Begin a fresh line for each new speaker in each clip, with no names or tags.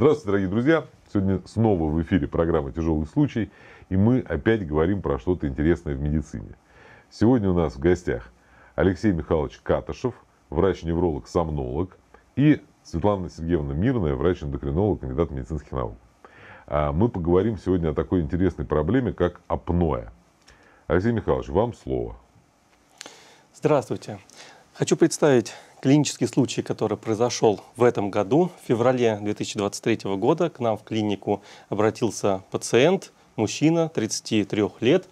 Здравствуйте, дорогие друзья! Сегодня снова в эфире программа «Тяжелый случай», и мы опять говорим про что-то интересное в медицине. Сегодня у нас в гостях Алексей Михайлович Катышев, врач-невролог-сомнолог, и Светлана Сергеевна Мирная, врач-эндокринолог, кандидат медицинских наук. А, мы поговорим сегодня о такой интересной проблеме, как апноэ. Алексей Михайлович, вам слово.
Здравствуйте. Хочу представить Клинический случай, который произошел в этом году, в феврале 2023 года, к нам в клинику обратился пациент, мужчина 33 лет,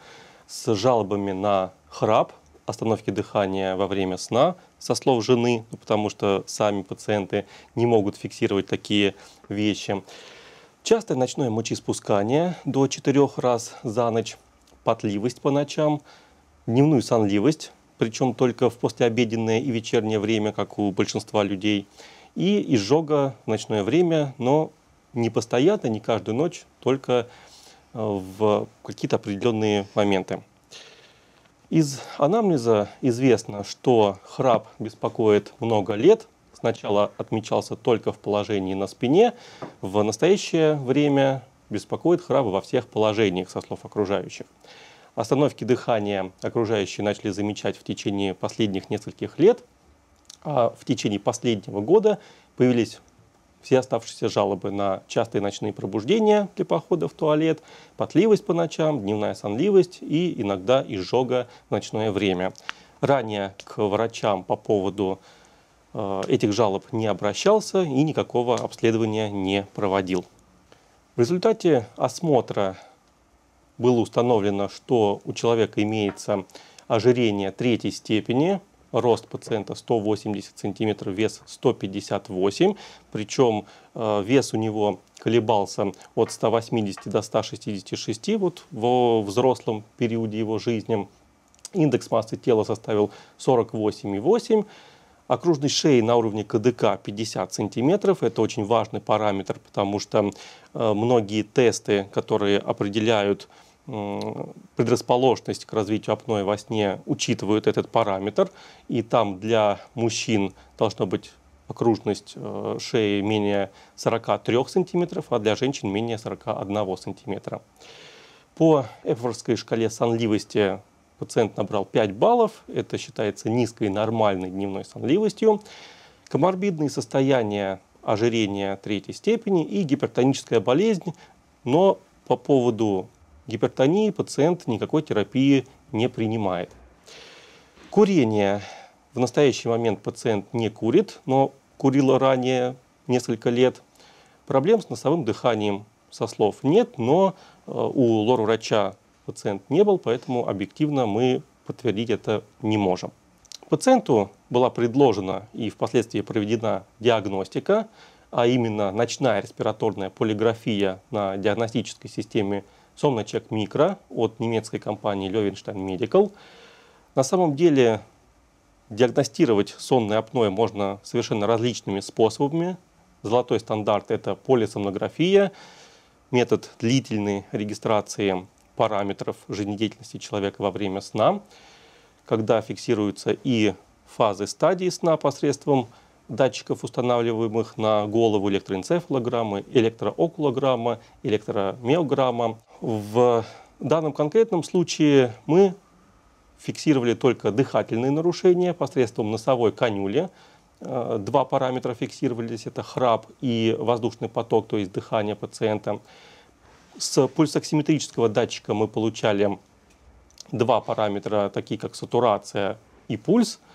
с жалобами на храп, остановки дыхания во время сна, со слов жены, ну, потому что сами пациенты не могут фиксировать такие вещи. Частое ночное мочеиспускание до 4 раз за ночь, потливость по ночам, дневную сонливость, причем только в послеобеденное и вечернее время, как у большинства людей, и изжога в ночное время, но не постоянно, не каждую ночь, только э, в какие-то определенные моменты. Из анамнеза известно, что храп беспокоит много лет. Сначала отмечался только в положении на спине. В настоящее время беспокоит храп во всех положениях, со слов окружающих. Остановки дыхания окружающие начали замечать в течение последних нескольких лет, а в течение последнего года появились все оставшиеся жалобы на частые ночные пробуждения для похода в туалет, потливость по ночам, дневная сонливость и иногда изжога в ночное время. Ранее к врачам по поводу э, этих жалоб не обращался и никакого обследования не проводил. В результате осмотра было установлено, что у человека имеется ожирение третьей степени, рост пациента 180 сантиметров, вес 158, причем э, вес у него колебался от 180 до 166 вот в взрослом периоде его жизни. Индекс массы тела составил 48,8. Окружность шеи на уровне КДК 50 сантиметров. Это очень важный параметр, потому что э, многие тесты, которые определяют предрасположенность к развитию апноэ во сне учитывают этот параметр, и там для мужчин должно быть окружность э, шеи менее 43 см, а для женщин менее 41 см. По эфорской шкале сонливости пациент набрал 5 баллов, это считается низкой нормальной дневной сонливостью. Коморбидные состояния ожирения третьей степени и гипертоническая болезнь, но по поводу гипертонии пациент никакой терапии не принимает. Курение. В настоящий момент пациент не курит, но курил ранее несколько лет. Проблем с носовым дыханием со слов нет, но э, у лор-врача пациент не был, поэтому объективно мы подтвердить это не можем. Пациенту была предложена и впоследствии проведена диагностика, а именно ночная респираторная полиграфия на диагностической системе Сонный чек Микро от немецкой компании Левенштайн Medical. На самом деле диагностировать сонное апноэ можно совершенно различными способами. Золотой стандарт – это полисомнография, метод длительной регистрации параметров жизнедеятельности человека во время сна, когда фиксируются и фазы стадии сна посредством датчиков, устанавливаемых на голову электроэнцефалограммы, электроокулограмма, электромиограмма. В данном конкретном случае мы фиксировали только дыхательные нарушения посредством носовой конюли. Э, два параметра фиксировались – это храп и воздушный поток, то есть дыхание пациента. С пульсоксиметрического датчика мы получали два параметра, такие как сатурация и пульс –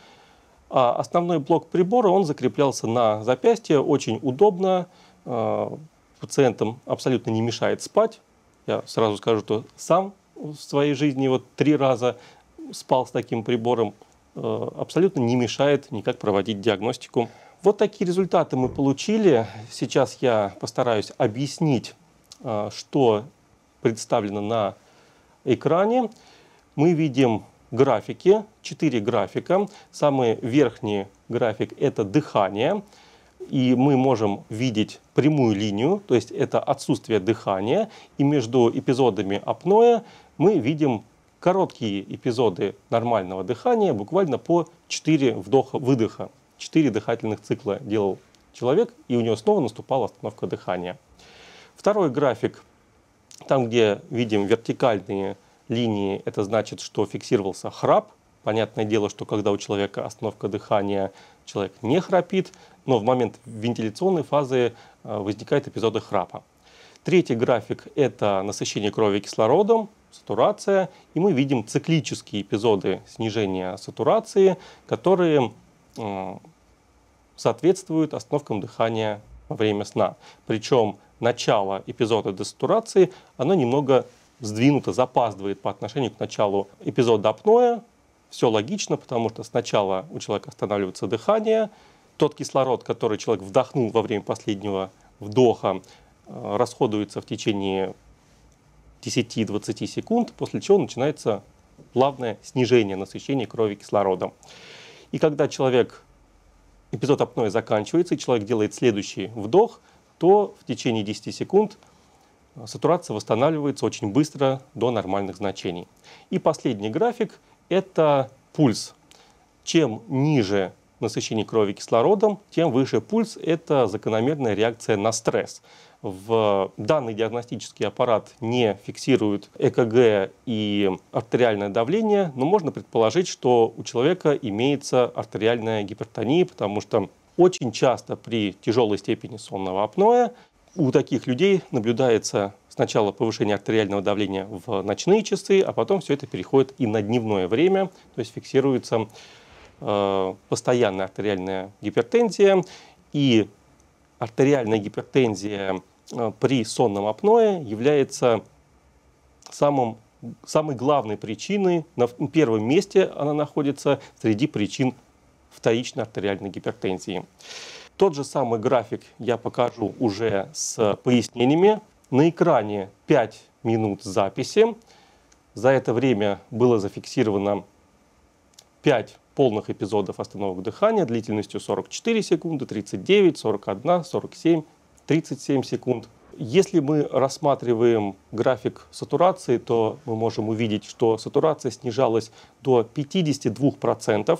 а основной блок прибора, он закреплялся на запястье, очень удобно, а, пациентам абсолютно не мешает спать. Я сразу скажу, что сам в своей жизни вот три раза спал с таким прибором, а, абсолютно не мешает никак проводить диагностику. Вот такие результаты мы получили. Сейчас я постараюсь объяснить, что представлено на экране. Мы видим графики, 4 графика. Самый верхний график – это дыхание, и мы можем видеть прямую линию, то есть это отсутствие дыхания, и между эпизодами апноэ мы видим короткие эпизоды нормального дыхания, буквально по 4 вдоха-выдоха. 4 дыхательных цикла делал человек, и у него снова наступала остановка дыхания. Второй график, там, где видим вертикальные линии, это значит, что фиксировался храп. Понятное дело, что когда у человека остановка дыхания, человек не храпит, но в момент вентиляционной фазы э, возникают эпизоды храпа. Третий график – это насыщение крови кислородом, сатурация, и мы видим циклические эпизоды снижения сатурации, которые соответствуют остановкам дыхания во время сна. Причем начало эпизода десатурации, оно немного сдвинуто, запаздывает по отношению к началу эпизода апноэ. Все логично, потому что сначала у человека останавливается дыхание, тот кислород, который человек вдохнул во время последнего вдоха, э, расходуется в течение 10-20 секунд, после чего начинается плавное снижение насыщения крови кислородом. И когда человек, эпизод апноэ заканчивается, и человек делает следующий вдох, то в течение 10 секунд – сатурация восстанавливается очень быстро до нормальных значений. И последний график – это пульс. Чем ниже насыщение крови кислородом, тем выше пульс. Это закономерная реакция на стресс. В данный диагностический аппарат не фиксирует ЭКГ и артериальное давление, но можно предположить, что у человека имеется артериальная гипертония, потому что очень часто при тяжелой степени сонного апноэ у таких людей наблюдается сначала повышение артериального давления в ночные часы, а потом все это переходит и на дневное время, то есть фиксируется э, постоянная артериальная гипертензия и артериальная гипертензия э, при сонном апное является самым самой главной причиной, на первом месте она находится среди причин вторичной артериальной гипертензии. Тот же самый график я покажу уже с пояснениями. На экране 5 минут записи. За это время было зафиксировано 5 полных эпизодов остановок дыхания длительностью 44 секунды, 39, 41, 47, 37 секунд. Если мы рассматриваем график сатурации, то мы можем увидеть, что сатурация снижалась до 52%.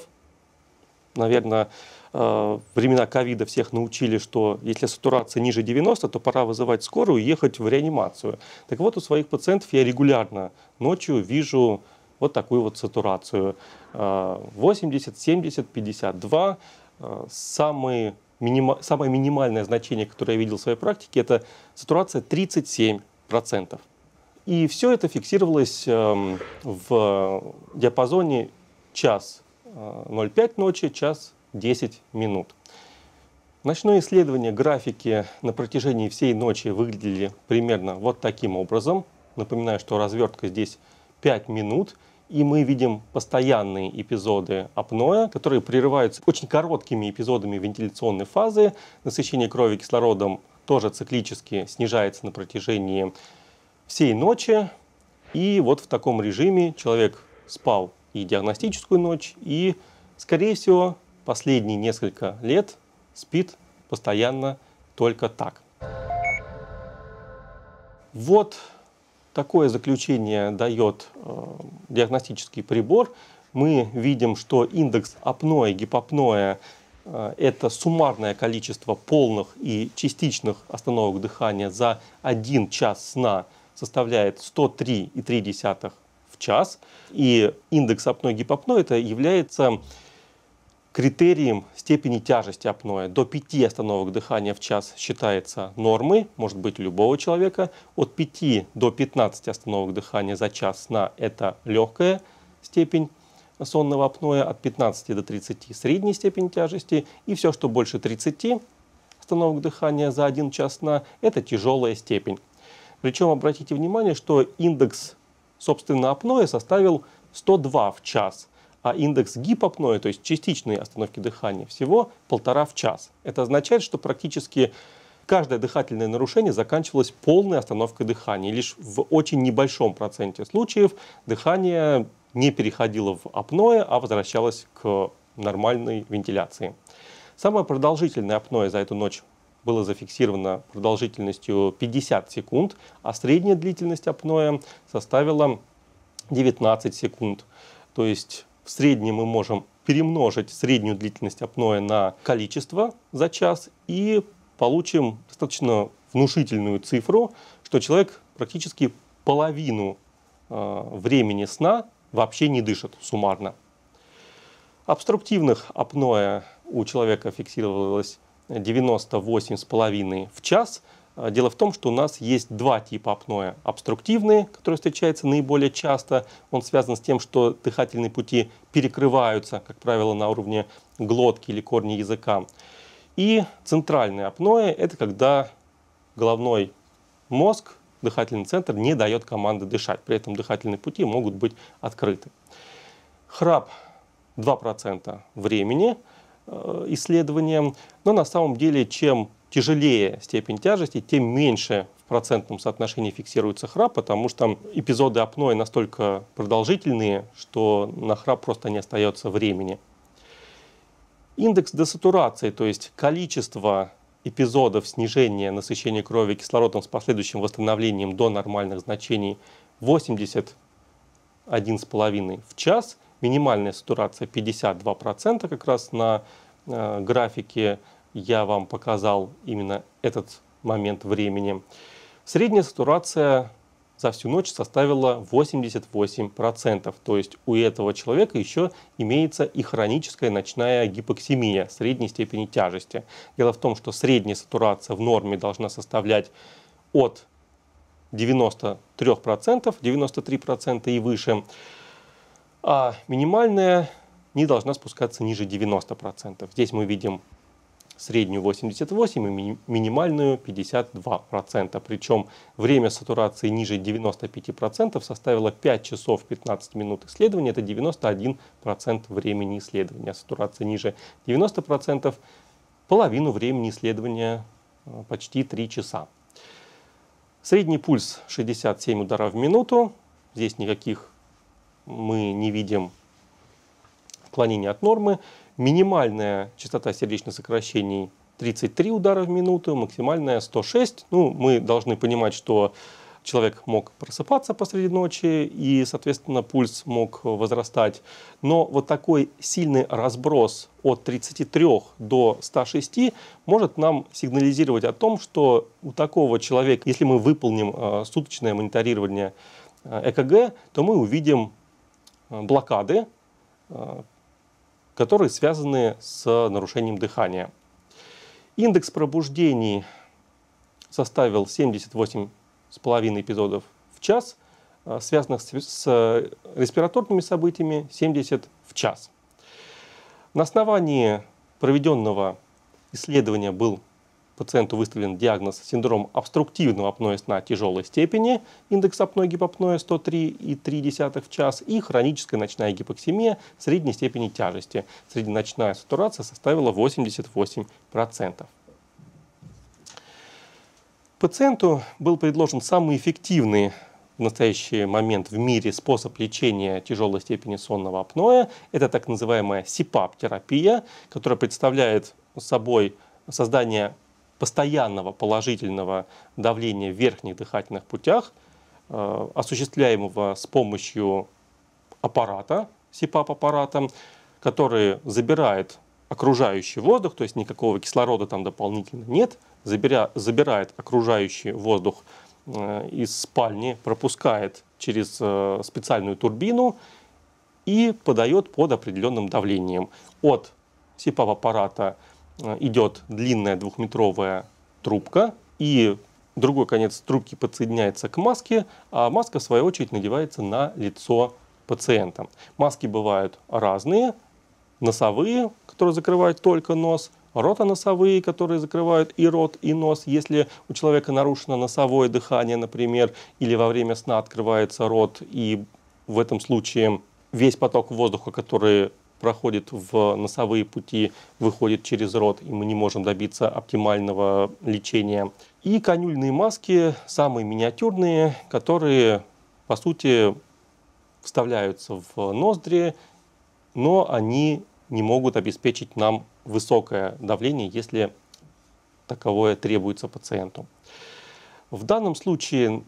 Наверное, Э, времена ковида всех научили, что если сатурация ниже 90, то пора вызывать скорую и ехать в реанимацию. Так вот, у своих пациентов я регулярно ночью вижу вот такую вот сатурацию. 80, 70, 52. Самые минима, самое минимальное значение, которое я видел в своей практике, это сатурация 37%. И все это фиксировалось эм, в диапазоне час 05 э, ночи, час 10 минут. Ночное исследование графики на протяжении всей ночи выглядели примерно вот таким образом. Напоминаю, что развертка здесь 5 минут, и мы видим постоянные эпизоды апноэ, которые прерываются очень короткими эпизодами вентиляционной фазы. Насыщение крови кислородом тоже циклически снижается на протяжении всей ночи. И вот в таком режиме человек спал и диагностическую ночь, и, скорее всего, последние несколько лет спит постоянно только так. Вот такое заключение дает э, диагностический прибор. Мы видим, что индекс апноэ, гипопноэ э, – это суммарное количество полных и частичных остановок дыхания за один час сна составляет 103,3 в час. И индекс апноэ-гипопноэ это является Критерием степени тяжести апноэ до 5 остановок дыхания в час считается нормой, может быть любого человека. От 5 до 15 остановок дыхания за час сна – это легкая степень сонного апноэ, от 15 до 30 – средней степень тяжести, и все, что больше 30 остановок дыхания за 1 час сна – это тяжелая степень. Причем обратите внимание, что индекс, собственно, апноэ составил 102 в час – а индекс гипопноя, то есть частичной остановки дыхания, всего полтора в час. Это означает, что практически каждое дыхательное нарушение заканчивалось полной остановкой дыхания. Лишь в очень небольшом проценте случаев дыхание не переходило в апноэ, а возвращалось к нормальной вентиляции. Самое продолжительное апноэ за эту ночь было зафиксировано продолжительностью 50 секунд, а средняя длительность апноэ составила 19 секунд. То есть в среднем мы можем перемножить среднюю длительность апноэ на количество за час и получим достаточно внушительную цифру, что человек практически половину э, времени сна вообще не дышит суммарно. Обструктивных апноэ у человека фиксировалось 98,5 в час – а, дело в том, что у нас есть два типа апноэ. Обструктивные, которые встречаются наиболее часто. Он связан с тем, что дыхательные пути перекрываются, как правило, на уровне глотки или корня языка. И центральное апноэ – это когда головной мозг, дыхательный центр не дает команды дышать. При этом дыхательные пути могут быть открыты. Храп 2% времени э, исследования, но на самом деле чем тяжелее степень тяжести, тем меньше в процентном соотношении фиксируется храп, потому что эпизоды апноэ настолько продолжительные, что на храп просто не остается времени. Индекс десатурации, то есть количество эпизодов снижения насыщения крови кислородом с последующим восстановлением до нормальных значений 81,5 в час, минимальная сатурация 52% как раз на э, графике я вам показал именно этот момент времени. Средняя сатурация за всю ночь составила 88%. То есть у этого человека еще имеется и хроническая ночная гипоксимия средней степени тяжести. Дело в том, что средняя сатурация в норме должна составлять от 93%, 93% и выше, а минимальная не должна спускаться ниже 90%. Здесь мы видим среднюю 88 и минимальную 52%. Причем время сатурации ниже 95% составило 5 часов 15 минут исследования, это 91% времени исследования. сатурация ниже 90% половину времени исследования э, почти 3 часа. Средний пульс 67 ударов в минуту. Здесь никаких мы не видим отклонений от нормы минимальная частота сердечных сокращений 33 удара в минуту, максимальная 106. Ну, мы должны понимать, что человек мог просыпаться посреди ночи, и, соответственно, пульс мог возрастать. Но вот такой сильный разброс от 33 до 106 может нам сигнализировать о том, что у такого человека, если мы выполним э, суточное мониторирование ЭКГ, э то мы увидим э, блокады, которые связаны с нарушением дыхания. Индекс пробуждений составил 78,5 эпизодов в час, а, связанных с, с э, респираторными событиями 70 в час. На основании проведенного исследования был пациенту выставлен диагноз синдром обструктивного апноэ сна тяжелой степени, индекс апноэ гипопноэ 103,3 в час и хроническая ночная гипоксимия средней степени тяжести. Средненочная сатурация составила 88%. Пациенту был предложен самый эффективный в настоящий момент в мире способ лечения тяжелой степени сонного апноэ. Это так называемая СИПАП-терапия, которая представляет собой создание постоянного положительного давления в верхних дыхательных путях, э, осуществляемого с помощью аппарата, СИПАП-аппарата, который забирает окружающий воздух, то есть никакого кислорода там дополнительно нет, забирает окружающий воздух э, из спальни, пропускает через э, специальную турбину и подает под определенным давлением от СИПАП-аппарата Э, идет длинная двухметровая трубка, и другой конец трубки подсоединяется к маске, а маска, в свою очередь, надевается на лицо пациента. Маски бывают разные. Носовые, которые закрывают только нос, ротоносовые, которые закрывают и рот, и нос. Если у человека нарушено носовое дыхание, например, или во время сна открывается рот, и в этом случае весь поток воздуха, который проходит в носовые пути, выходит через рот, и мы не можем добиться оптимального лечения. И конюльные маски, самые миниатюрные, которые, по сути, вставляются в ноздри, но они не могут обеспечить нам высокое давление, если таковое требуется пациенту. В данном случае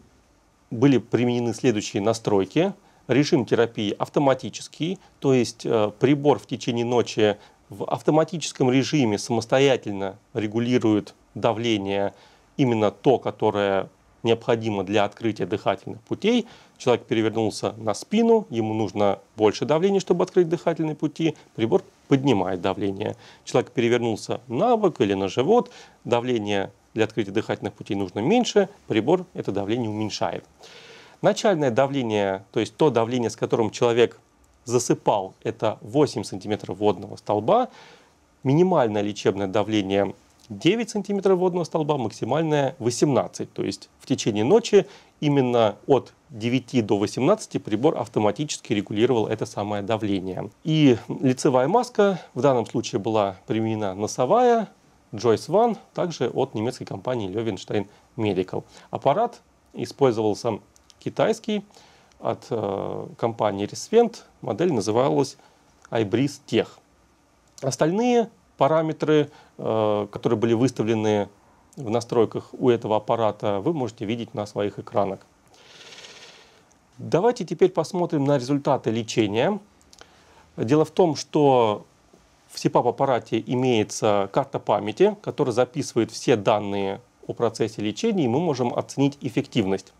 были применены следующие настройки – режим терапии автоматический, то есть э, прибор в течение ночи в автоматическом режиме самостоятельно регулирует давление именно то, которое необходимо для открытия дыхательных путей. Человек перевернулся на спину, ему нужно больше давления, чтобы открыть дыхательные пути. Прибор поднимает давление. Человек перевернулся на бок или на живот, давление для открытия дыхательных путей нужно меньше, прибор это давление уменьшает. Начальное давление, то есть то давление, с которым человек засыпал, это 8 сантиметров водного столба. Минимальное лечебное давление 9 сантиметров водного столба, максимальное 18. То есть в течение ночи именно от 9 до 18 прибор автоматически регулировал это самое давление. И лицевая маска, в данном случае была применена носовая, Joyce One, также от немецкой компании Löwenstein Medical. Аппарат использовался китайский от э, компании Resvent. Модель называлась iBriz Tech. Остальные параметры, э, которые были выставлены в настройках у этого аппарата, вы можете видеть на своих экранах. Давайте теперь посмотрим на результаты лечения. Дело в том, что в CPAP аппарате имеется карта памяти, которая записывает все данные о процессе лечения, и мы можем оценить эффективность.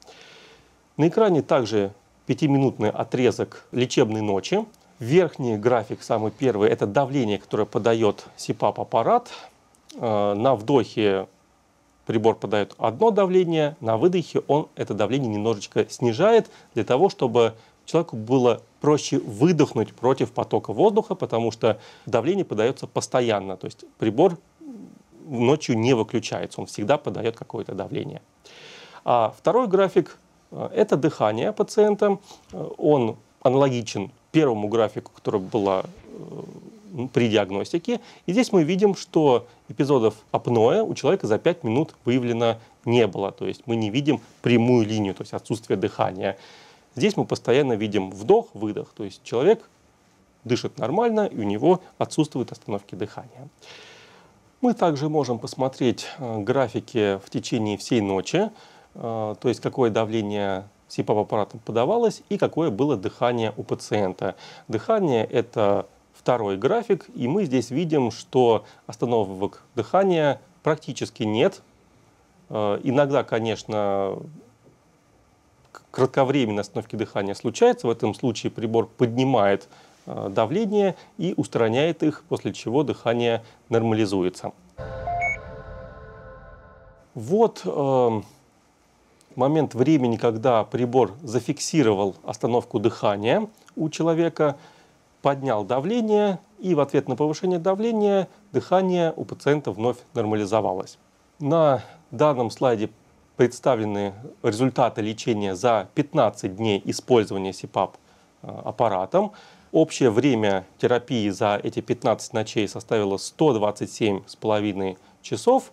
На экране также пятиминутный отрезок лечебной ночи. Верхний график, самый первый, это давление, которое подает СИПАП-аппарат. Э, на вдохе прибор подает одно давление, на выдохе он это давление немножечко снижает для того, чтобы человеку было проще выдохнуть против потока воздуха, потому что давление подается постоянно, то есть прибор ночью не выключается, он всегда подает какое-то давление. А второй график Э, это дыхание пациента. Э, он аналогичен первому графику, который была э, при диагностике. И здесь мы видим, что эпизодов апноэ у человека за 5 минут выявлено не было. То есть мы не видим прямую линию, то есть отсутствие дыхания. Здесь мы постоянно видим вдох-выдох. То есть человек дышит нормально, и у него отсутствуют остановки дыхания. Мы также можем посмотреть графики в течение всей ночи. А, то есть какое давление СИПАП аппаратом подавалось и какое было дыхание у пациента. Дыхание – это второй график, и мы здесь видим, что остановок дыхания практически нет. А, иногда, конечно, кратковременные остановки дыхания случаются. В этом случае прибор поднимает а, давление и устраняет их, после чего дыхание нормализуется. Вот эм, момент времени, когда прибор зафиксировал остановку дыхания у человека, поднял давление, и в ответ на повышение давления дыхание у пациента вновь нормализовалось. На данном слайде представлены результаты лечения за 15 дней использования СИПАП э, аппаратом. Общее время терапии за эти 15 ночей составило 127,5 часов.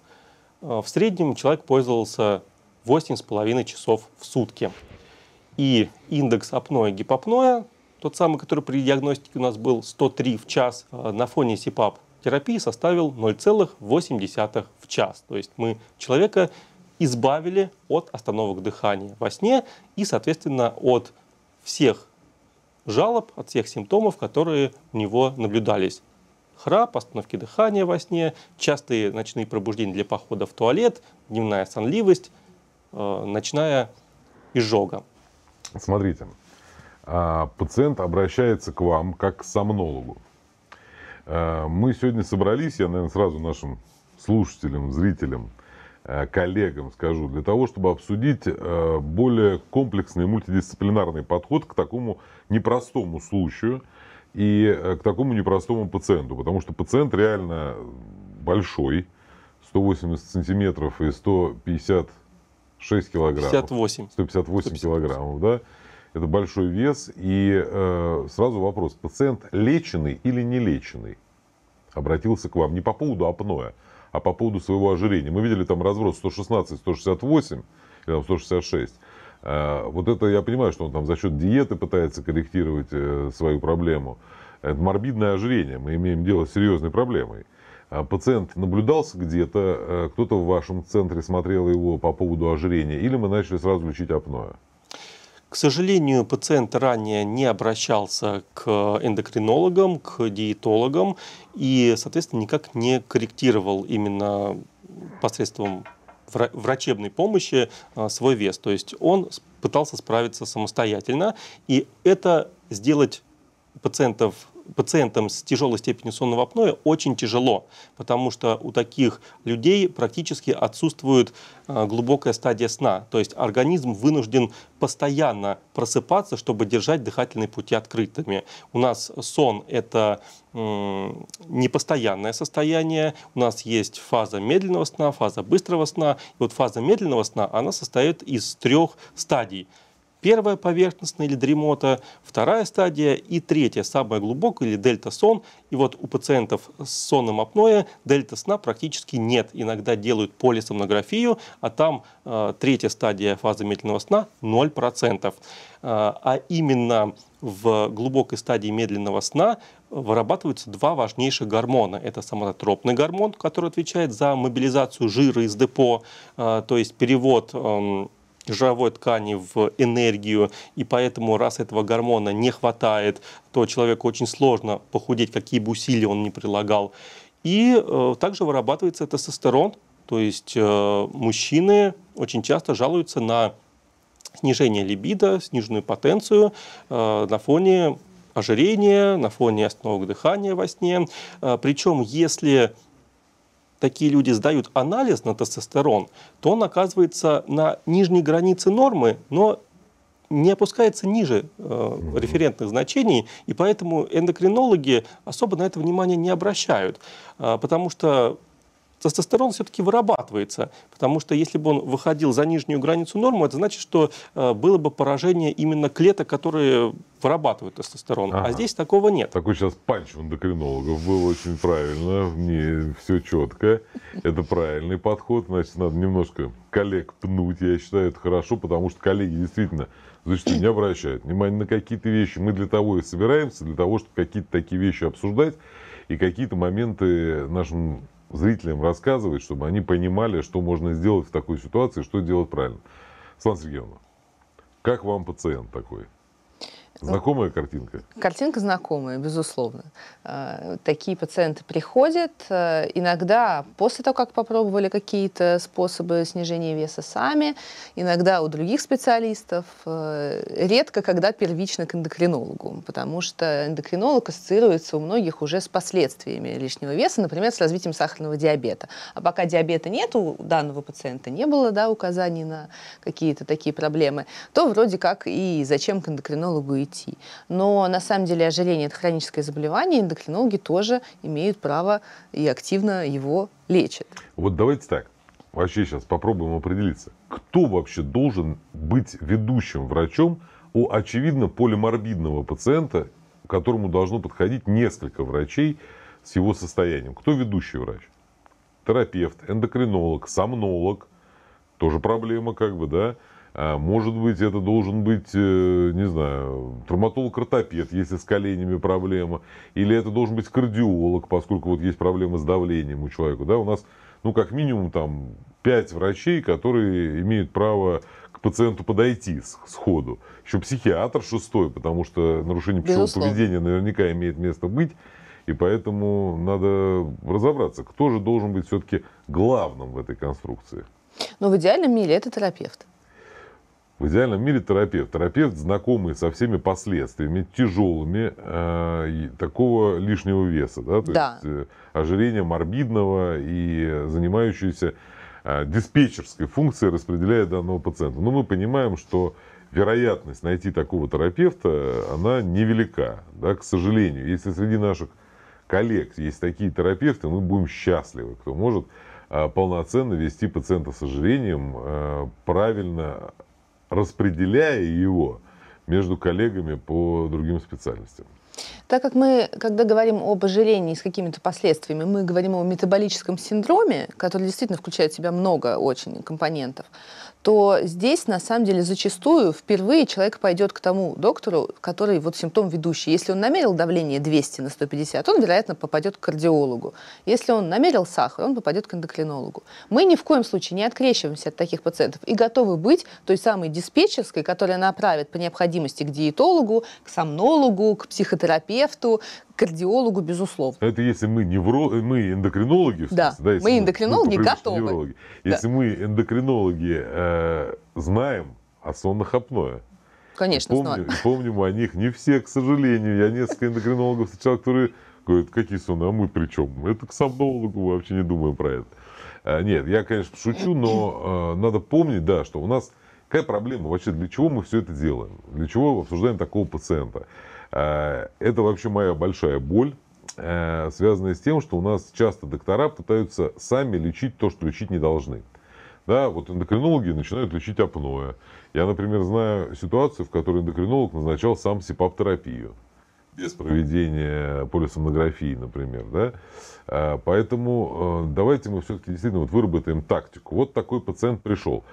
Э, в среднем человек пользовался 8,5 часов в сутки. И индекс апноэ гипопноя, тот самый, который при диагностике у нас был 103 в час, э, на фоне СИПАП терапии составил 0,8 в час. То есть мы человека избавили от остановок дыхания во сне и, соответственно, от всех жалоб, от всех симптомов, которые у него наблюдались. Храп, остановки дыхания во сне, частые ночные пробуждения для похода в туалет, дневная сонливость, Э, ночная изжога.
Смотрите, а, пациент обращается к вам как к сомнологу. Э, мы сегодня собрались, я, наверное, сразу нашим слушателям, зрителям, э, коллегам скажу, для того, чтобы обсудить более комплексный мультидисциплинарный подход к такому непростому случаю и к такому непростому пациенту, потому что пациент реально большой, 180 сантиметров и 150 6 килограммов. 58. 158 158. килограммов, да. Это большой вес. И э, сразу вопрос, пациент леченный или не леченый? Обратился к вам не по поводу апноэ, а по поводу своего ожирения. Мы видели там разброс 116, 168 или там 166. Э, вот это я понимаю, что он там за счет диеты пытается корректировать э, свою проблему. Это морбидное ожирение. Мы имеем дело с серьезной проблемой. А пациент наблюдался где-то, э, кто-то в вашем центре смотрел его по поводу ожирения, или мы начали сразу лечить апноэ?
К сожалению, пациент ранее не обращался к эндокринологам, к диетологам и, соответственно, никак не корректировал именно посредством врачебной помощи а, свой вес. То есть он пытался справиться самостоятельно, и это сделать пациентов пациентам с тяжелой степенью сонного апноэ очень тяжело, потому что у таких людей практически отсутствует э, глубокая стадия сна. То есть организм вынужден постоянно просыпаться, чтобы держать дыхательные пути открытыми. У нас сон – это непостоянное состояние. У нас есть фаза медленного сна, фаза быстрого сна. И вот фаза медленного сна, она состоит из трех стадий – Первая поверхностная или дремота, вторая стадия и третья, самая глубокая или дельта-сон. И вот у пациентов с сонным апноэ дельта-сна практически нет. Иногда делают полисомнографию, а там э, третья стадия фазы медленного сна 0%. Э, а именно в глубокой стадии медленного сна вырабатываются два важнейших гормона. Это соматотропный гормон, который отвечает за мобилизацию жира из депо, э, то есть перевод эм, жировой ткани в энергию, и поэтому раз этого гормона не хватает, то человеку очень сложно похудеть, какие бы усилия он ни прилагал. И э, также вырабатывается тестостерон, то есть э, мужчины очень часто жалуются на снижение либидо, сниженную потенцию э, на фоне ожирения, на фоне остановок дыхания во сне. Э, причем, если такие люди сдают анализ на тестостерон, то он оказывается на нижней границе нормы, но не опускается ниже э, референтных значений, и поэтому эндокринологи особо на это внимание не обращают, э, потому что тестостерон все-таки вырабатывается, потому что если бы он выходил за нижнюю границу нормы, это значит, что э, было бы поражение именно клеток, которые вырабатывают тестостерон. А ага. А здесь такого
нет. Такой сейчас панч у эндокринологов был очень правильно, мне все четко. Это правильный подход, значит, надо немножко коллег пнуть, я считаю, это хорошо, потому что коллеги действительно зачастую не обращают внимания на какие-то вещи. Мы для того и собираемся, для того, чтобы какие-то такие вещи обсуждать и какие-то моменты нашим зрителям рассказывать, чтобы они понимали, что можно сделать в такой ситуации, что делать правильно. Светлана Сергеевна, как вам пациент такой? Ну, знакомая картинка?
Картинка знакомая, безусловно. А, такие пациенты приходят. Э, иногда после того, как попробовали какие-то способы снижения веса сами, иногда у других специалистов, э, редко когда первично к эндокринологу, потому что эндокринолог ассоциируется у многих уже с последствиями лишнего веса, например, с развитием сахарного диабета. А пока диабета нет, у данного пациента не было да, указаний на какие-то такие проблемы, то вроде как и зачем к эндокринологу идти? пути. Но на самом деле ожирение – это хроническое заболевание, эндокринологи тоже имеют право и активно его лечат.
Вот давайте так, вообще сейчас попробуем определиться, кто вообще должен быть ведущим врачом у очевидно полиморбидного пациента, которому должно подходить несколько врачей с его состоянием. Кто ведущий врач? Терапевт, эндокринолог, сомнолог, тоже проблема как бы, да, а, может быть, это должен быть, э, не знаю, травматолог-ортопед, если с коленями проблема. Или это должен быть кардиолог, поскольку вот есть проблемы с давлением у человека. Да, у нас, ну, как минимум, там, пять врачей, которые имеют право к пациенту подойти сходу. Еще психиатр шестой, потому что нарушение пищевого Безусловно. поведения наверняка имеет место быть. И поэтому надо разобраться, кто же должен быть все-таки главным в этой конструкции.
Но ну, в идеальном мире это терапевт.
В идеальном мире терапевт. Терапевт, знакомый со всеми последствиями тяжелыми э, такого лишнего веса, да, то да. есть э, ожирения морбидного и занимающийся э, диспетчерской функцией, распределяя данного пациента. Но мы понимаем, что вероятность найти такого терапевта, э, она невелика, да, к сожалению. Если среди наших коллег есть такие терапевты, мы будем счастливы, кто может э, полноценно вести пациента с ожирением, э, правильно распределяя его между коллегами по другим специальностям.
Так как мы, когда говорим об ожирении с какими-то последствиями, мы говорим о метаболическом синдроме, который действительно включает в себя много очень компонентов, то здесь, на самом деле, зачастую впервые человек пойдет к тому доктору, который вот симптом ведущий. Если он намерил давление 200 на 150, он, вероятно, попадет к кардиологу. Если он намерил сахар, он попадет к эндокринологу. Мы ни в коем случае не открещиваемся от таких пациентов и готовы быть той самой диспетчерской, которая направит по необходимости к диетологу, к сомнологу, к психотерапевту, терапевту, кардиологу, безусловно.
Это если мы, невро... мы эндокринологи, да. да мы эндокринологи мы, ну, готовы. Неврологи. Если да. мы эндокринологи э, знаем о сонных апноэ,
Конечно, помню,
знаю. Помним о них не все, к сожалению. Я несколько эндокринологов встречал, которые говорят, какие сонные, а мы при чем? Это к сомнологу, вообще не думаем про это. Э, нет, я, конечно, шучу, но э, надо помнить, да, что у нас какая проблема вообще, для чего мы все это делаем? Для чего обсуждаем такого пациента? Э, это вообще моя большая боль, э, связанная с тем, что у нас часто доктора пытаются сами лечить то, что лечить не должны. Да, вот эндокринологи начинают лечить апноэ. Я, например, знаю ситуацию, в которой эндокринолог назначал сам сипап-терапию без проведения полисомнографии, например. Да? Э, поэтому давайте мы все-таки действительно вот выработаем тактику. Вот такой пациент пришел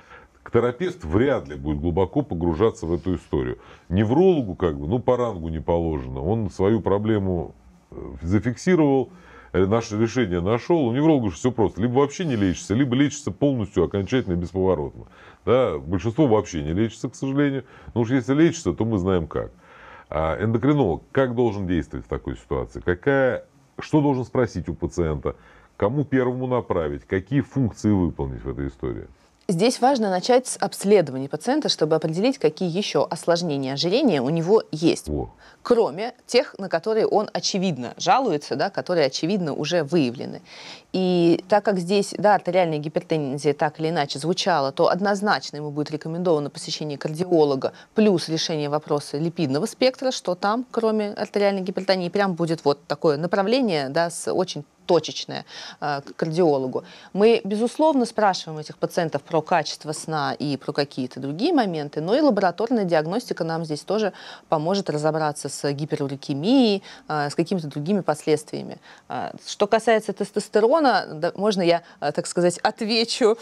терапевт вряд ли будет глубоко погружаться в эту историю. Неврологу, как бы, ну, по рангу не положено. Он свою проблему э, зафиксировал, э, наше решение нашел. У невролога же все просто. Либо вообще не лечится, либо лечится полностью, окончательно и бесповоротно. Да? Большинство вообще не лечится, к сожалению. Но ну уж если лечится, то мы знаем как. А эндокринолог как должен действовать в такой ситуации? Какая, что должен спросить у пациента? Кому первому направить? Какие функции выполнить в этой истории?
Здесь важно начать с обследования пациента, чтобы определить, какие еще осложнения ожирения у него есть. О. Кроме тех, на которые он очевидно жалуется, да, которые очевидно уже выявлены. И так как здесь да, артериальная гипертензия так или иначе звучала, то однозначно ему будет рекомендовано посещение кардиолога плюс решение вопроса липидного спектра, что там, кроме артериальной гипертонии, прям будет вот такое направление да, с очень точечное э, к кардиологу. Мы, безусловно, спрашиваем этих пациентов про качество сна и про какие-то другие моменты, но и лабораторная диагностика нам здесь тоже поможет разобраться с гиперурикемией, э, с какими-то другими последствиями. Э, что касается тестостерона, можно я, так сказать, отвечу,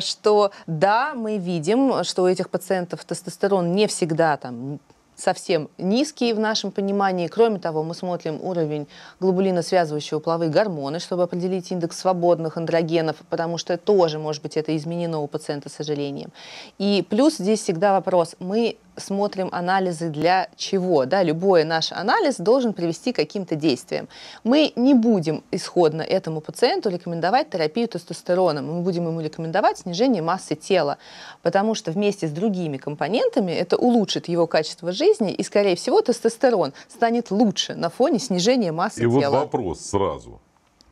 что да, мы видим, что у этих пациентов тестостерон не всегда там совсем низкие в нашем понимании. Кроме того, мы смотрим уровень глобулина, связывающего половые гормоны, чтобы определить индекс свободных андрогенов, потому что тоже, может быть, это изменено у пациента с ожирением. И плюс здесь всегда вопрос, мы смотрим анализы для чего. Да? Любой наш анализ должен привести к каким-то действиям. Мы не будем исходно этому пациенту рекомендовать терапию тестостероном. Мы будем ему рекомендовать снижение массы тела, потому что вместе с другими компонентами это улучшит его качество жизни, и, скорее всего, тестостерон станет лучше на фоне снижения массы и тела. И вот
вопрос сразу,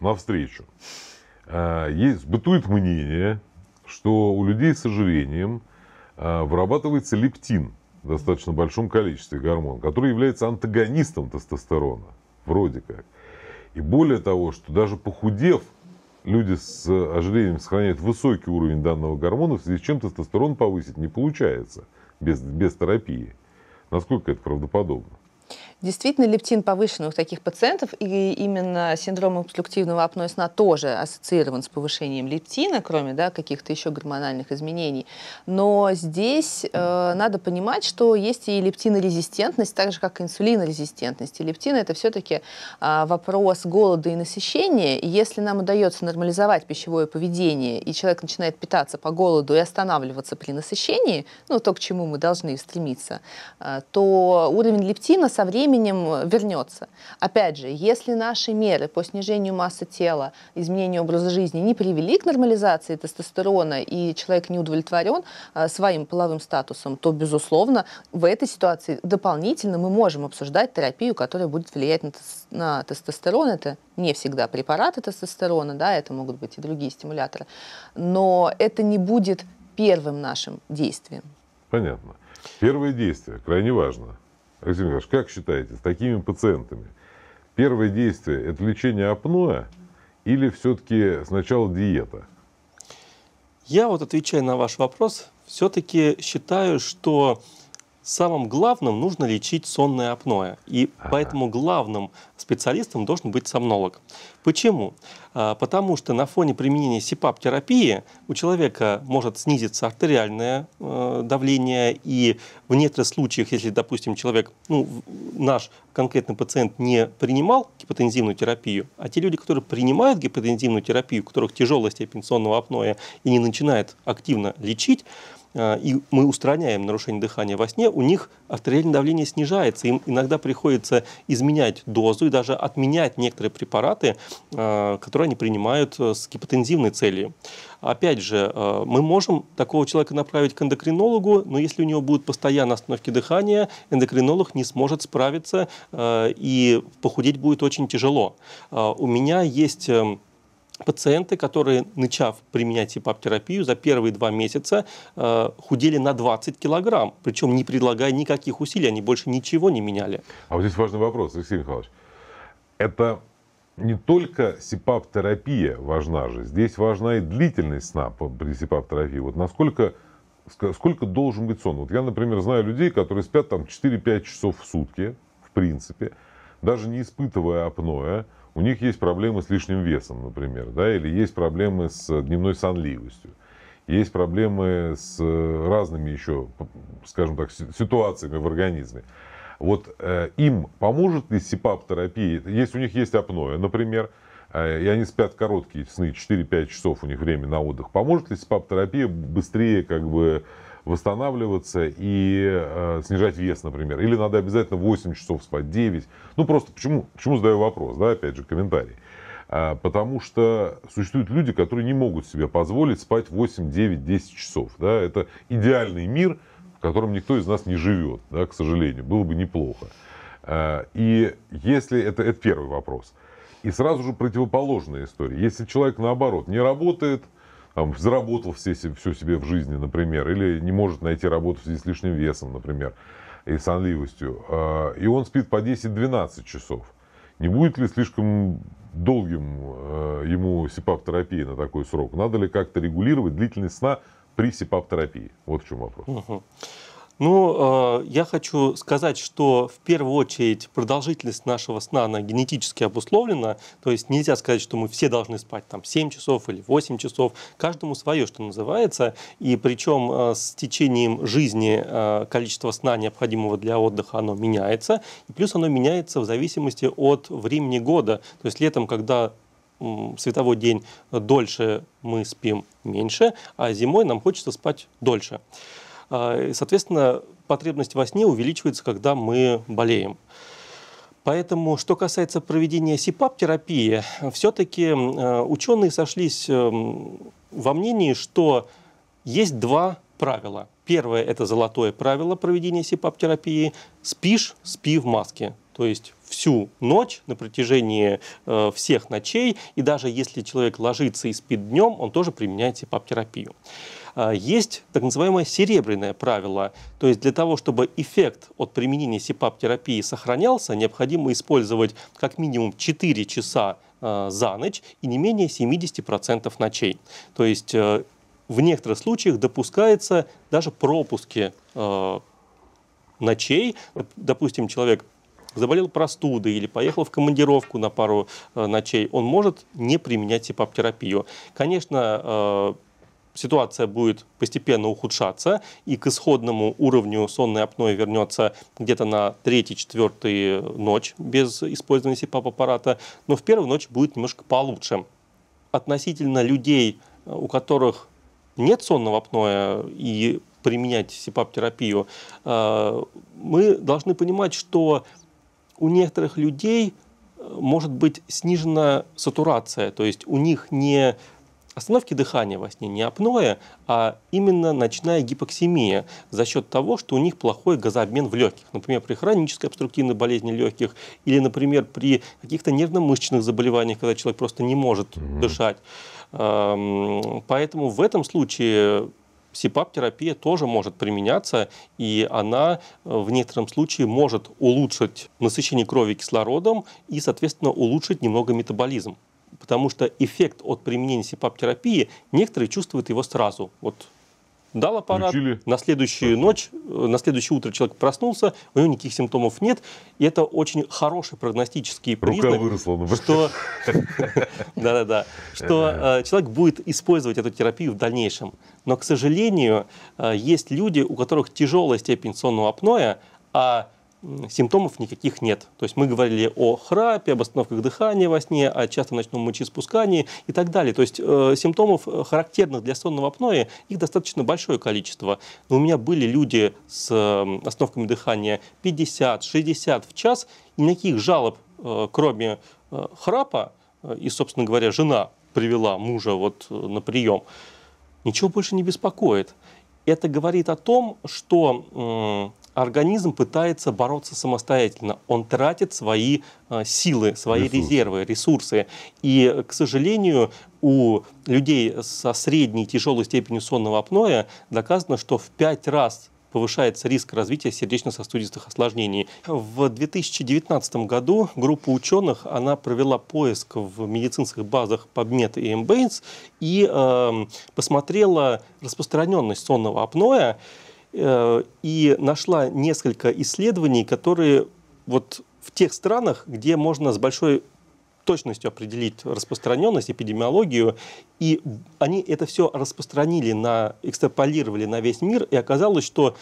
навстречу. А, есть, бытует мнение, что у людей с ожирением а, вырабатывается лептин – в достаточно большом количестве гормон, который является антагонистом тестостерона, вроде как. И более того, что даже похудев, люди с ожирением сохраняют высокий уровень данного гормона, в связи с чем тестостерон повысить не получается без, без терапии. Насколько это правдоподобно?
Действительно, лептин повышен у таких пациентов, и именно синдром обструктивного апноэ сна тоже ассоциирован с повышением лептина, кроме да, каких-то еще гормональных изменений. Но здесь э, надо понимать, что есть и лептинорезистентность, так же как и инсулинорезистентность. И лептин это все-таки э, а, вопрос голода и насыщения. И если нам удается нормализовать пищевое поведение, и человек начинает питаться по голоду и останавливаться при насыщении, ну то, к чему мы должны стремиться, э, то уровень лептина со временем временем э, вернется. Опять же, если наши меры по снижению массы тела, изменению образа жизни не привели к нормализации тестостерона, и человек не удовлетворен э, своим половым статусом, то, безусловно, в этой ситуации дополнительно мы можем обсуждать терапию, которая будет влиять на, тестостерон. Это не всегда препараты тестостерона, да, это могут быть и другие стимуляторы. Но это не будет первым нашим действием.
Понятно. Первое действие крайне важно. Алексей Михайлович, как считаете, с такими пациентами первое действие – это лечение апноэ или все-таки сначала
диета? Я вот отвечаю на ваш вопрос, все-таки считаю, что самым главным нужно лечить сонное апноэ. И ага. поэтому главным специалистом должен быть сомнолог. Почему? А, потому что на фоне применения СИПАП-терапии у человека может снизиться артериальное э, давление, и в некоторых случаях, если, допустим, человек, ну, наш конкретный пациент не принимал гипотензивную терапию, а те люди, которые принимают гипотензивную терапию, у которых тяжелая степень сонного апноэ и не начинает активно лечить, а, и мы устраняем нарушение дыхания во сне, у них артериальное давление снижается. Им иногда приходится изменять дозу и даже отменять некоторые препараты, а, которые они принимают э, с гипотензивной целью. Опять же, э, мы можем такого человека направить к эндокринологу, но если у него будут постоянно остановки дыхания, эндокринолог не сможет справиться э, и похудеть будет очень тяжело. А, у меня есть эм, пациенты, которые, начав применять ИПАП-терапию, за первые два месяца э, худели на 20 килограмм, причем не предлагая никаких усилий, они больше ничего не меняли. А вот здесь важный вопрос, Алексей
Михайлович. Это не только СИПАП-терапия важна же, здесь важна и длительность сна при СИПАП-терапии. Вот насколько сколько должен быть сон? Вот я, например, знаю людей, которые спят там 4-5 часов в сутки, в принципе, даже не испытывая апноэ, у них есть проблемы с лишним весом, например, да, или есть проблемы с дневной сонливостью, есть проблемы с э, разными еще, скажем так, ситуациями в организме. Вот э, им поможет ли СИПАП-терапия, если у них есть апноэ, например, э, и они спят короткие сны, 4-5 часов у них время на отдых, поможет ли СИПАП-терапия быстрее как бы восстанавливаться и э, снижать вес, например. Или надо обязательно 8 часов спать, 9. Ну просто почему, почему задаю вопрос, да, опять же, комментарий. А, потому что существуют люди, которые не могут себе позволить спать 8, 9, 10 часов. Да? Это идеальный мир, в котором никто из нас не живет, да, к сожалению. Было бы неплохо. А, и если это, это первый вопрос. И сразу же противоположная история. Если человек, наоборот, не работает, там, заработал все, все себе в жизни, например, или не может найти работу в связи с лишним весом, например, и сонливостью, а, и он спит по 10-12 часов, не будет ли слишком долгим э, ему сипап-терапии на такой срок? Надо ли как-то регулировать длительность сна при сипап-терапии? Вот в чем вопрос.
Угу. Ну, э, я хочу сказать, что в первую очередь продолжительность нашего сна, она генетически обусловлена, то есть нельзя сказать, что мы все должны спать там 7 часов или 8 часов, каждому свое, что называется, и причем э, с течением жизни э, количество сна, необходимого для отдыха, оно меняется, и плюс оно меняется в зависимости от времени года, то есть летом, когда световой день дольше мы спим меньше, а зимой нам хочется спать дольше. А, и, соответственно, потребность во сне увеличивается, когда мы болеем. Поэтому, что касается проведения СИПАП-терапии, все-таки а, ученые сошлись эм, во мнении, что есть два правила. Первое – это золотое правило проведения СИПАП-терапии. Спишь – спи в маске. То есть всю ночь, на протяжении э, всех ночей, и даже если человек ложится и спит днем, он тоже применяет СИПАП-терапию. А, есть так называемое серебряное правило. То есть для того, чтобы эффект от применения СИПАП-терапии сохранялся, необходимо использовать как минимум 4 часа а, за ночь и не менее 70% ночей. То есть э, в некоторых случаях допускается даже пропуски э, ночей. Допустим, человек заболел простудой или поехал в командировку на пару э, ночей, он может не применять сипап-терапию. Конечно, ситуация будет постепенно ухудшаться, и к исходному уровню сонной апноэ вернется где-то на 3-4 ночь без использования СИПАП-аппарата, но в первую ночь будет немножко получше. Относительно людей, у которых нет сонного апноэ и применять СИПАП-терапию, э, мы должны понимать, что у некоторых людей э, может быть снижена сатурация, то есть у них не остановки дыхания во сне, не апноэ, а именно ночная гипоксимия за счет того, что у них плохой газообмен в легких. Например, при хронической обструктивной болезни легких или, например, при каких-то нервно-мышечных заболеваниях, когда человек просто не может mm-hmm. дышать. Эм, поэтому в этом случае СИПАП-терапия тоже может применяться, и она э, в некотором случае может улучшить насыщение крови кислородом и, соответственно, улучшить немного метаболизм потому что эффект от применения сепап-терапии некоторые чувствуют его сразу. Вот дал аппарат, Включили. на следующую ночь, э, на следующее утро человек проснулся, у него никаких симптомов нет, и это очень хороший прогностический признак, Рука выросла, что, да-да-да, что э, человек будет использовать эту терапию в дальнейшем. Но, к сожалению, э, есть люди, у которых тяжелая степень сонного апноэ, а симптомов никаких нет. То есть мы говорили о храпе, об остановках дыхания во сне, о частом ночном мочеиспускании и так далее. То есть э, симптомов, э, характерных для сонного апноэ, их достаточно большое количество. Но у меня были люди с э, остановками дыхания 50-60 в час, и никаких жалоб, э, кроме э, храпа, э, и, собственно говоря, жена привела мужа вот э, на прием, ничего больше не беспокоит. Это говорит о том, что э, организм пытается бороться самостоятельно. Он тратит свои а, силы, свои ресурсы. резервы, ресурсы. И, э, к сожалению, у людей со средней тяжелой степенью сонного апноэ доказано, что в пять раз повышается риск развития сердечно-сосудистых осложнений. В 2019 году группа ученых она провела поиск в медицинских базах PubMed и Embase и э, посмотрела распространенность сонного апноэ. Э, и нашла несколько исследований, которые вот в тех странах, где можно с большой точностью определить распространенность, эпидемиологию, и они это все распространили, на, экстраполировали на весь мир, и оказалось, что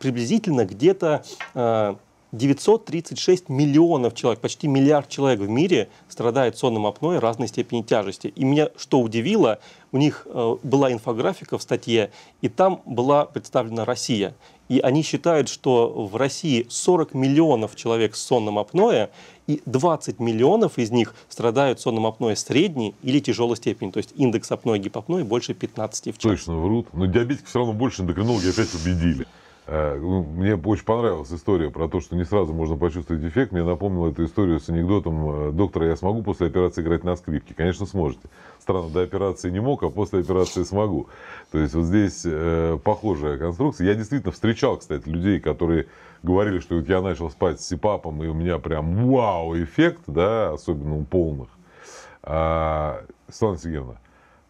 приблизительно где-то э, 936 миллионов человек, почти миллиард человек в мире страдает сонным апноэ разной степени тяжести. И меня что удивило, у них э, была инфографика в статье, и там была представлена Россия. И они считают, что в России 40 миллионов человек с сонным апноэ, и 20 миллионов из них страдают сонным апноэ средней или тяжелой степени. То есть индекс апноэ и гипопноэ больше 15 в час. Точно врут. Но диабетиков все равно больше, эндокринологи опять убедили.
Э, ну, мне очень понравилась история про то, что не сразу можно почувствовать дефект. Мне напомнила эту историю с анекдотом э, «Доктора, я смогу после операции играть на скрипке?» Конечно, сможете. Странно, до операции не мог, а после операции смогу. То есть вот здесь э, похожая конструкция. Я действительно встречал, кстати, людей, которые говорили, что вот я начал спать с сипапом, и у меня прям вау-эффект, да, особенно у полных. А, Светлана Сергеевна,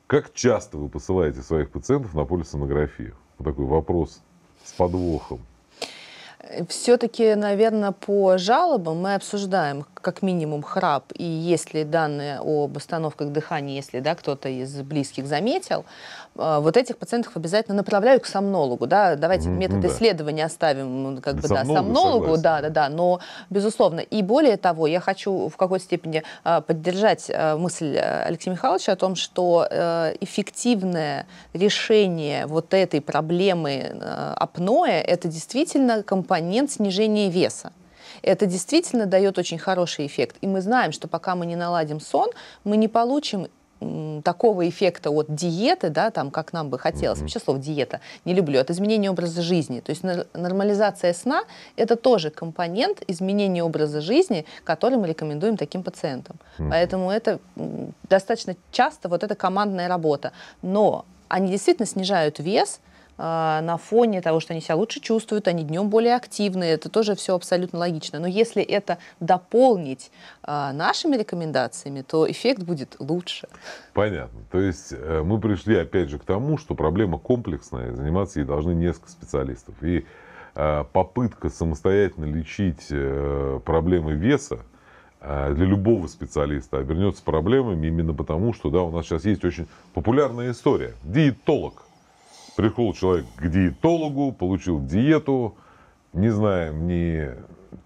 как часто вы посылаете своих пациентов на полисомнографию? Вот такой вопрос подвохом?
Все-таки, наверное, по жалобам мы обсуждаем, как минимум храп, и есть ли данные об остановках дыхания, если да, кто-то из близких заметил, э, вот этих пациентов обязательно направляю к сомнологу. Да? Давайте mm-hmm, метод ну да. исследования оставим как бы, Сомнолог, да, сомнологу, да, да, да, но безусловно. И более того, я хочу в какой-то степени э, поддержать э, мысль Алексея Михайловича о том, что эффективное решение вот этой проблемы апноэ – это действительно компонент снижения веса это действительно дает очень хороший эффект. И мы знаем, что пока мы не наладим сон, мы не получим такого эффекта от диеты, да, там, как нам бы хотелось. Вообще слово диета не люблю. От изменения образа жизни. То есть нормализация сна – это тоже компонент изменения образа жизни, который мы рекомендуем таким пациентам. Поэтому это достаточно часто вот эта командная работа. Но они действительно снижают вес, а, на фоне того, что они себя лучше чувствуют, они днем более активны, это тоже все абсолютно логично. Но если это дополнить а, нашими рекомендациями, то эффект будет лучше.
Понятно. То есть э, мы пришли опять же к тому, что проблема комплексная, заниматься ей должны несколько специалистов. И э, попытка самостоятельно лечить э, проблемы веса, для любого специалиста обернется проблемами именно потому, что да, у нас сейчас есть очень популярная история. Диетолог Пришел человек к диетологу, получил диету, не знаем ни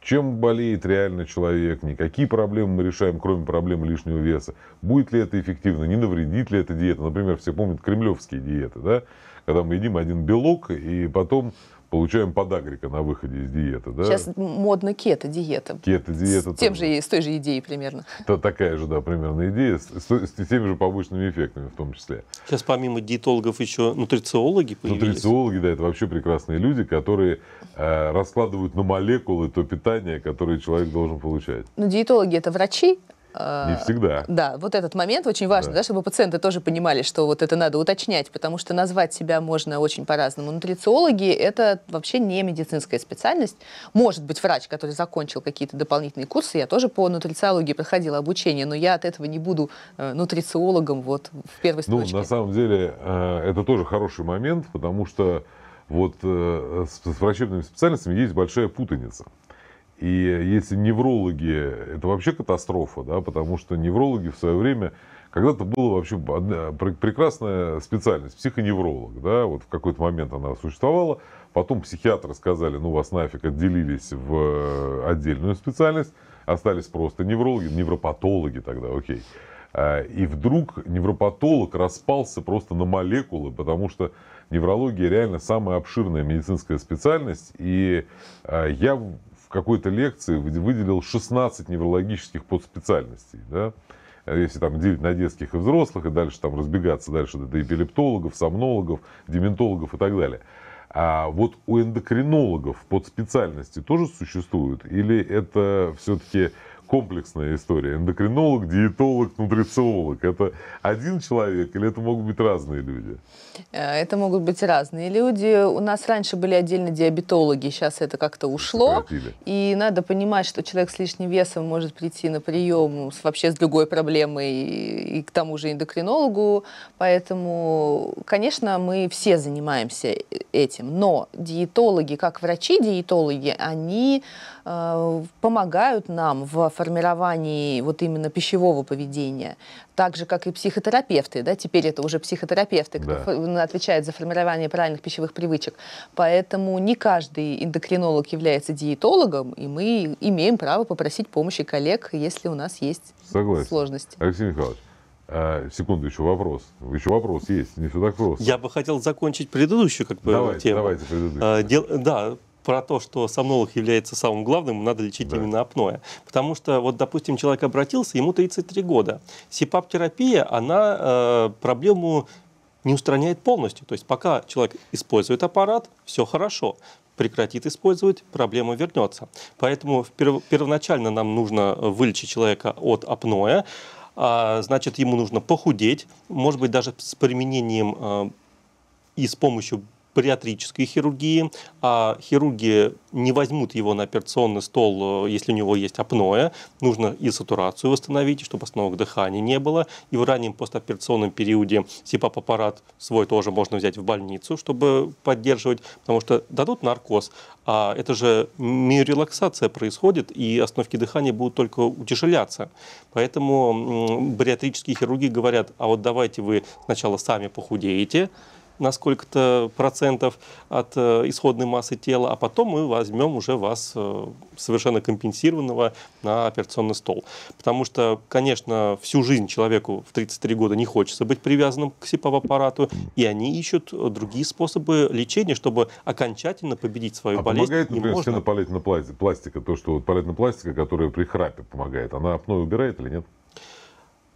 чем болеет реально человек, ни какие проблемы мы решаем, кроме проблемы лишнего веса. Будет ли это эффективно, не навредит ли эта диета. Например, все помнят кремлевские диеты, да? когда мы едим один белок и потом Получаем подагрика на выходе из диеты, да? Сейчас
модно кето-диета.
Кето-диета. С, тем
же, с той же идеей примерно.
Это такая же, да, примерно идея, с, с, с теми же побочными эффектами в том числе.
Сейчас помимо диетологов еще нутрициологи
появились. Нутрициологи, да, это вообще прекрасные люди, которые э, раскладывают на молекулы то питание, которое человек должен получать.
Ну, диетологи – это врачи, а, не всегда. Да, вот этот момент очень важно, да. Да, чтобы пациенты тоже понимали, что вот это надо уточнять, потому что назвать себя можно очень по-разному. Нутрициологи – это вообще не медицинская специальность. Может быть, врач, который закончил какие-то дополнительные курсы, я тоже по нутрициологии проходила обучение, но я от этого не буду э, нутрициологом вот в первой
ну, строчке. Ну, на самом деле, э, это тоже хороший момент, потому что вот э, с врачебными специальностями есть большая путаница. И если неврологи, это вообще катастрофа, да, потому что неврологи в свое время, когда-то была вообще одна, прекрасная специальность, психоневролог, да, вот в какой-то момент она существовала, потом психиатры сказали, ну вас нафиг, отделились в э, отдельную специальность, остались просто неврологи, невропатологи тогда, окей. А, и вдруг невропатолог распался просто на молекулы, потому что неврология реально самая обширная медицинская специальность. И а, я какой-то лекции выделил 16 неврологических подспециальностей. Да? А если там делить на детских и взрослых, и дальше там разбегаться, дальше до эпилептологов, сомнологов, дементологов и так далее. А вот у эндокринологов под специальности тоже существуют? Или это все-таки комплексная история. Эндокринолог, диетолог, нутрициолог. Это один человек или это могут быть разные люди?
Э, это могут быть разные люди. У нас раньше были отдельно диабетологи, сейчас это как-то ушло. Сократили. И надо понимать, что человек с лишним весом может прийти на прием с, вообще с другой проблемой и, к тому же эндокринологу. Поэтому, конечно, мы все занимаемся этим. Но диетологи, как врачи-диетологи, они э, помогают нам в формировании вот именно пищевого поведения, так же, как и психотерапевты, да, теперь это уже психотерапевты, кто да. Ну, отвечает за формирование правильных пищевых привычек. Поэтому не каждый эндокринолог является диетологом, и мы имеем право попросить помощи коллег, если у нас есть
Согласен. сложности. Алексей Михайлович, а, секунду, еще вопрос. Еще вопрос есть, не все так просто.
Я бы хотел закончить предыдущую как бы, давайте, тему. Давайте предыдущую. А, дел, да, про то, что сомнолог является самым главным, надо лечить да. именно апноэ. Потому что, вот, допустим, человек обратился, ему 33 года. СИПАП-терапия, она э, проблему не устраняет полностью. То есть пока человек использует аппарат, все хорошо прекратит использовать, проблема вернется. Поэтому первоначально нам нужно вылечить человека от апноэ, а, значит, ему нужно похудеть, может быть, даже с применением а, и с помощью париатрической хирургии, а хирурги не возьмут его на операционный стол, э, если у него есть апноэ. Нужно и сатурацию восстановить, чтобы остановок дыхания не было. И в раннем постоперационном периоде СИПАП-аппарат свой тоже можно взять в больницу, чтобы поддерживать, потому что дадут наркоз, а это же миорелаксация происходит, и остановки дыхания будут только утяжеляться. Поэтому бариатрические хирурги говорят, а вот давайте вы сначала сами похудеете, на сколько-то процентов от э, исходной массы тела, а потом мы возьмем уже вас э, совершенно компенсированного на операционный стол. Потому что, конечно, всю жизнь человеку в 33 года не хочется быть привязанным к СИПАВ-аппарату, и они ищут другие способы лечения, чтобы окончательно победить свою а болезнь. помогает, например, можно... схема
паллиативной пластика, то, что вот паллиативная пластика, которая при храпе помогает, она
апноэ убирает или нет?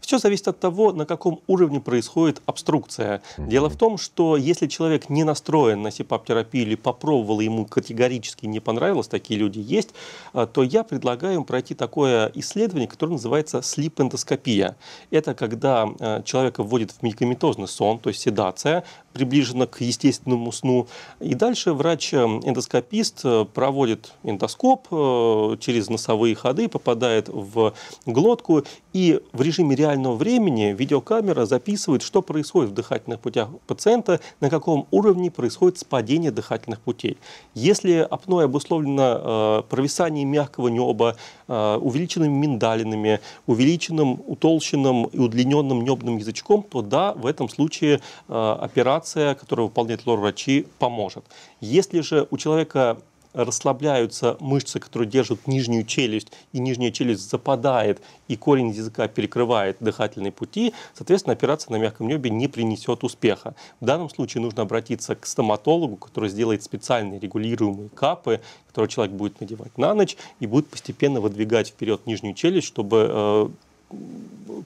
Все зависит от того, на каком уровне происходит обструкция. Дело в том, что если человек не настроен на СИПАП-терапию или попробовал, ему категорически не понравилось, такие люди есть, а, то я предлагаю им пройти такое исследование, которое называется слип-эндоскопия. Это когда а, человека вводят в медикаментозный сон, то есть седация, приближена к естественному сну. И дальше врач-эндоскопист э, э, проводит эндоскоп э, через носовые ходы, попадает в глотку, и в режиме реального времени видеокамера записывает, что происходит в дыхательных путях пациента, на каком уровне происходит спадение дыхательных путей. Если апноэ обусловлено провисанием мягкого неба, увеличенными миндалинами, увеличенным, утолщенным и удлиненным небным язычком, то да, в этом случае операция операция, которую выполняют лор-врачи, поможет. Если же у человека расслабляются мышцы, которые держат нижнюю челюсть, и нижняя челюсть западает, и корень языка перекрывает дыхательные пути, соответственно, операция на мягком небе не принесет успеха. В данном случае нужно обратиться к стоматологу, который сделает специальные регулируемые капы, которые человек будет надевать на ночь, и будет постепенно выдвигать вперед нижнюю челюсть, чтобы э,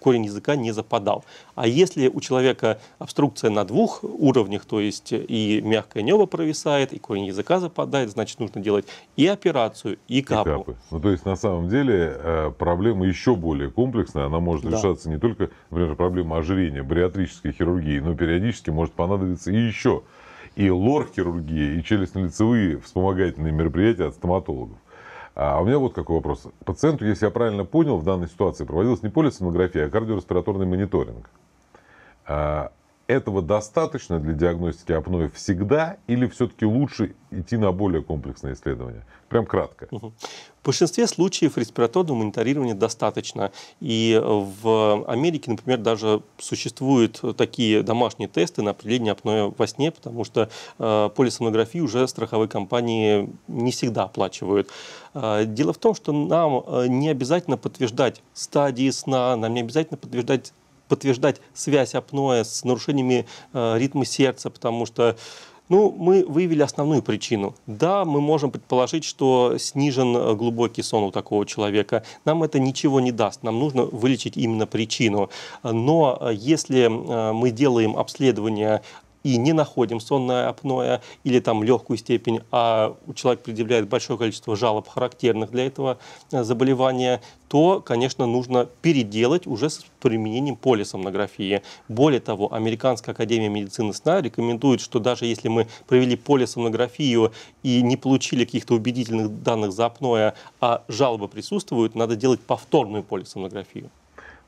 корень языка не западал. А если у человека обструкция на двух уровнях, то есть и мягкое небо провисает, и корень языка западает, значит, нужно делать и операцию, и капу. И капы.
Ну, то есть, на самом деле, э, проблема еще более комплексная. Она может да. решаться не только, например, проблема ожирения, бариатрической хирургии, но периодически может понадобиться и еще и лор-хирургия, и челюстно-лицевые вспомогательные мероприятия от стоматологов. А у меня вот какой вопрос. Пациенту, если я правильно понял, в данной ситуации проводилась не полисомнография, а кардиореспираторный мониторинг. А, этого достаточно для диагностики апноэ всегда или все-таки лучше идти на более комплексное исследование? Прям кратко.
В большинстве случаев респираторного мониторирования достаточно. И в Америке, например, даже существуют такие домашние тесты на определение апноэ во сне, потому что э, полисомнографию уже страховые компании не всегда оплачивают. Э, дело в том, что нам э, не обязательно подтверждать стадии сна, нам не обязательно подтверждать подтверждать связь апноэ с нарушениями э, ритма сердца, потому что ну, мы выявили основную причину. Да, мы можем предположить, что снижен э, глубокий сон у такого человека. Нам это ничего не даст. Нам нужно вылечить именно причину. Э, но если мы делаем обследование и не находим сонное апноэ или там легкую степень, а человек предъявляет большое количество жалоб, характерных для этого э, заболевания, то, конечно, нужно переделать уже с применением полисомнографии. Более того, Американская академия медицины сна рекомендует, что даже если мы провели полисомнографию и не получили каких-то убедительных данных за апноэ, а жалобы присутствуют, надо делать повторную полисомнографию.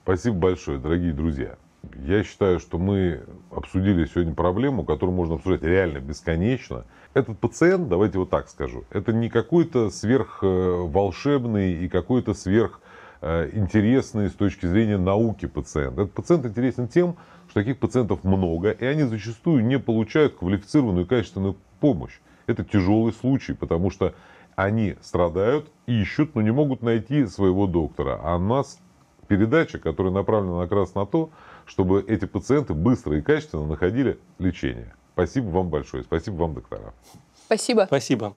Спасибо большое, дорогие друзья. Я считаю, что мы обсудили сегодня проблему, которую можно обсуждать реально бесконечно. Этот пациент, давайте вот так скажу, это не какой-то сверхволшебный э, и какой-то сверхинтересный э, с точки зрения науки пациент. Этот пациент интересен тем, что таких пациентов много, и они зачастую не получают квалифицированную и качественную помощь. Это тяжелый случай, потому что они страдают, ищут, но не могут найти своего доктора. А у нас передача, которая направлена как раз на то, чтобы эти пациенты быстро и качественно находили лечение. Спасибо вам большое. Спасибо вам, доктора.
Спасибо. Спасибо.